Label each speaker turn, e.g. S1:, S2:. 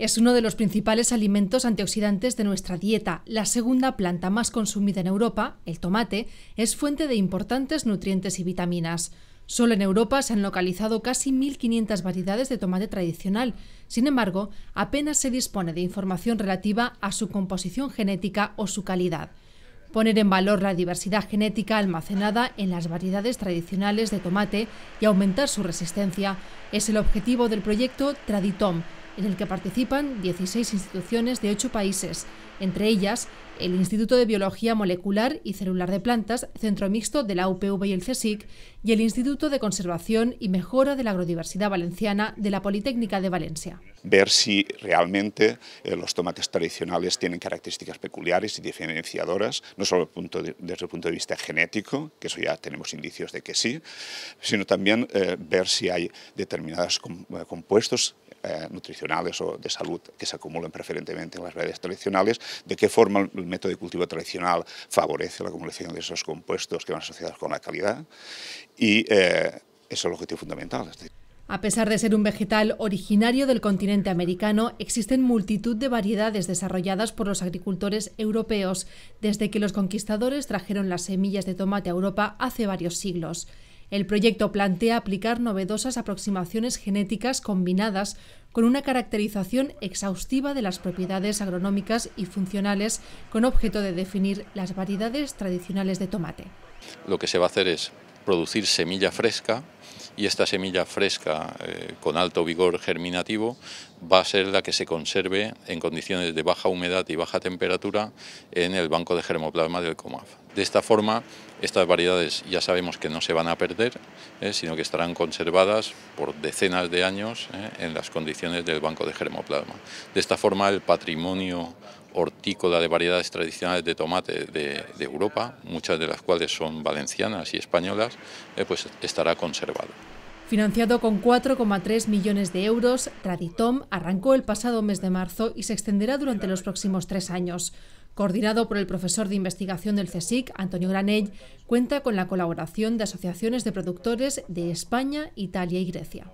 S1: Es uno de los principales alimentos antioxidantes de nuestra dieta. La segunda planta más consumida en Europa, el tomate, es fuente de importantes nutrientes y vitaminas. Solo en Europa se han localizado casi 1.500 variedades de tomate tradicional. Sin embargo, apenas se dispone de información relativa a su composición genética o su calidad. Poner en valor la diversidad genética almacenada en las variedades tradicionales de tomate y aumentar su resistencia es el objetivo del proyecto Traditom, en el que participan 16 instituciones de 8 países, entre ellas el Instituto de Biología Molecular y Celular de Plantas, Centro Mixto de la UPV y el CSIC, y el Instituto de Conservación y Mejora de la Agrodiversidad Valenciana de la Politécnica de Valencia.
S2: Ver si realmente eh, los tomates tradicionales tienen características peculiares y diferenciadoras, no solo desde el punto de vista genético, que eso ya tenemos indicios de que sí, sino también eh, ver si hay determinados eh, compuestos eh, nutricionales o de salud que se acumulan preferentemente en las variedades tradicionales, de qué forma el método de cultivo tradicional favorece la acumulación de esos compuestos que van asociados con la calidad y eh, eso es el objetivo fundamental.
S1: A pesar de ser un vegetal originario del continente americano, existen multitud de variedades desarrolladas por los agricultores europeos desde que los conquistadores trajeron las semillas de tomate a Europa hace varios siglos. El proyecto plantea aplicar novedosas aproximaciones genéticas combinadas con una caracterización exhaustiva de las propiedades agronómicas y funcionales con objeto de definir las variedades tradicionales de tomate.
S3: Lo que se va a hacer es producir semilla fresca y esta semilla fresca eh, con alto vigor germinativo va a ser la que se conserve en condiciones de baja humedad y baja temperatura en el banco de germoplasma del COMAF. De esta forma, estas variedades ya sabemos que no se van a perder, eh, sino que estarán conservadas por decenas de años eh, en las condiciones del banco de germoplasma. De esta forma, el patrimonio hortícola de variedades tradicionales de tomate de, Europa, muchas de las cuales son valencianas y españolas, eh, pues estará conservado.
S1: Financiado con 4,3 millones de euros, Traditom arrancó el pasado mes de marzo y se extenderá durante los próximos tres años. Coordinado por el profesor de investigación del CSIC, Antonio Granell, cuenta con la colaboración de asociaciones de productores de España, Italia y Grecia.